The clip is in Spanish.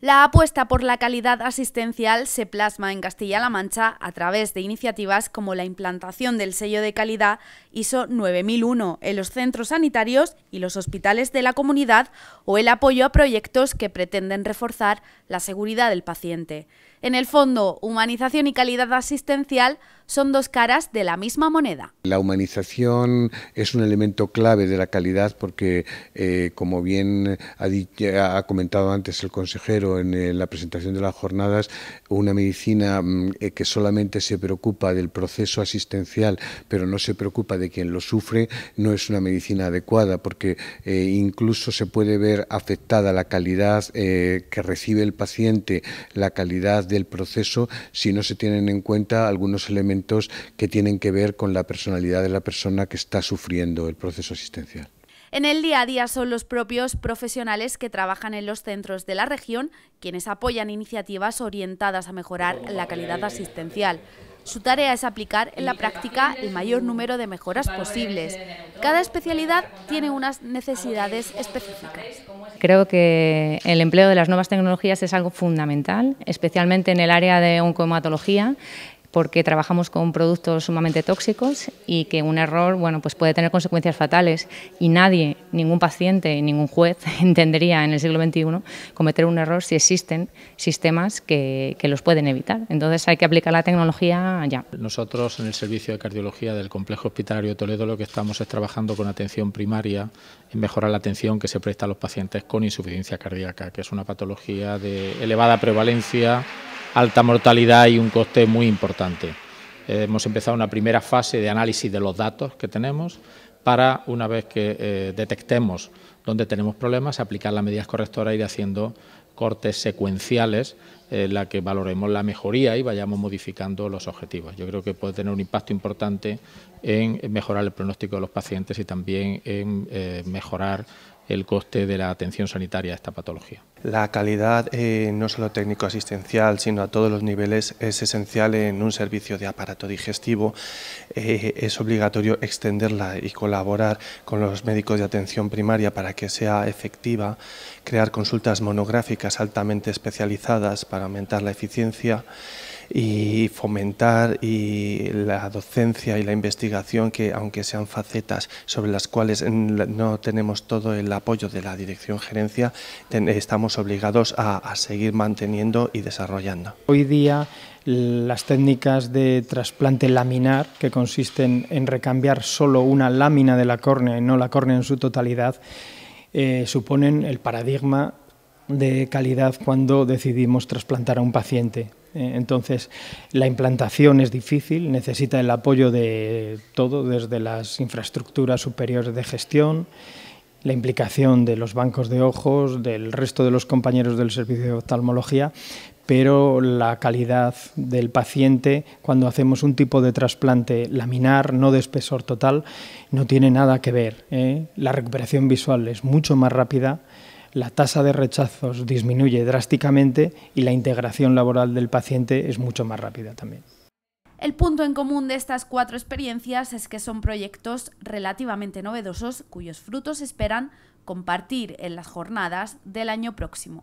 La apuesta por la calidad asistencial se plasma en Castilla-La Mancha a través de iniciativas como la implantación del sello de calidad ISO 9001 en los centros sanitarios y los hospitales de la comunidad o el apoyo a proyectos que pretenden reforzar la seguridad del paciente. En el fondo, humanización y calidad asistencial son dos caras de la misma moneda. La humanización es un elemento clave de la calidad porque, eh, como bien ha comentado antes el consejero, en eh, la presentación de las jornadas, una medicina mm, eh, que solamente se preocupa del proceso asistencial, pero no se preocupa de quien lo sufre, no es una medicina adecuada, porque eh, incluso se puede ver afectada la calidad que recibe el paciente, la calidad del proceso, si no se tienen en cuenta algunos elementos que tienen que ver con la personalidad de la persona que está sufriendo el proceso asistencial. En el día a día son los propios profesionales que trabajan en los centros de la región quienes apoyan iniciativas orientadas a mejorar la calidad asistencial. Su tarea es aplicar en la práctica el mayor número de mejoras posibles. Cada especialidad tiene unas necesidades específicas. Creo que el empleo de las nuevas tecnologías es algo fundamental, especialmente en el área de oncomatología porque trabajamos con productos sumamente tóxicos y que un error bueno, pues puede tener consecuencias fatales y nadie, ningún paciente, ningún juez entendería en el siglo XXI cometer un error si existen sistemas que, que los pueden evitar. Entonces hay que aplicar la tecnología ya. Nosotros en el servicio de cardiología del Complejo Hospitalario de Toledo lo que estamos es trabajando con atención primaria en mejorar la atención que se presta a los pacientes con insuficiencia cardíaca, que es una patología de elevada prevalencia alta mortalidad y un coste muy importante. Eh, hemos empezado una primera fase de análisis de los datos que tenemos para, una vez que eh, detectemos dónde tenemos problemas, aplicar las medidas correctoras y ir haciendo cortes secuenciales eh, en la que valoremos la mejoría y vayamos modificando los objetivos. Yo creo que puede tener un impacto importante en mejorar el pronóstico de los pacientes y también en eh, mejorar el coste de la atención sanitaria a esta patología. La calidad, eh, no solo técnico-asistencial, sino a todos los niveles, es esencial en un servicio de aparato digestivo. es obligatorio extenderla y colaborar con los médicos de atención primaria para que sea efectiva, crear consultas monográficas altamente especializadas para aumentar la eficiencia y fomentar y la docencia y la investigación que, aunque sean facetas sobre las cuales no tenemos todo el apoyo de la dirección gerencia, estamos obligados a, seguir manteniendo y desarrollando. Hoy día las técnicas de trasplante laminar, que consisten en recambiar solo una lámina de la córnea y no la córnea en su totalidad, eh, suponen el paradigma de calidad cuando decidimos trasplantar a un paciente. Eh, entonces, la implantación es difícil, necesita el apoyo de todo, desde las infraestructuras superiores de gestión, la implicación de los bancos de ojos, del resto de los compañeros del servicio de oftalmología, pero la calidad del paciente cuando hacemos un tipo de trasplante laminar, no de espesor total, no tiene nada que ver. ¿eh? La recuperación visual es mucho más rápida la tasa de rechazos disminuye drásticamente y la integración laboral del paciente es mucho más rápida también. El punto en común de estas cuatro experiencias es que son proyectos relativamente novedosos cuyos frutos esperan compartir en las jornadas del año próximo.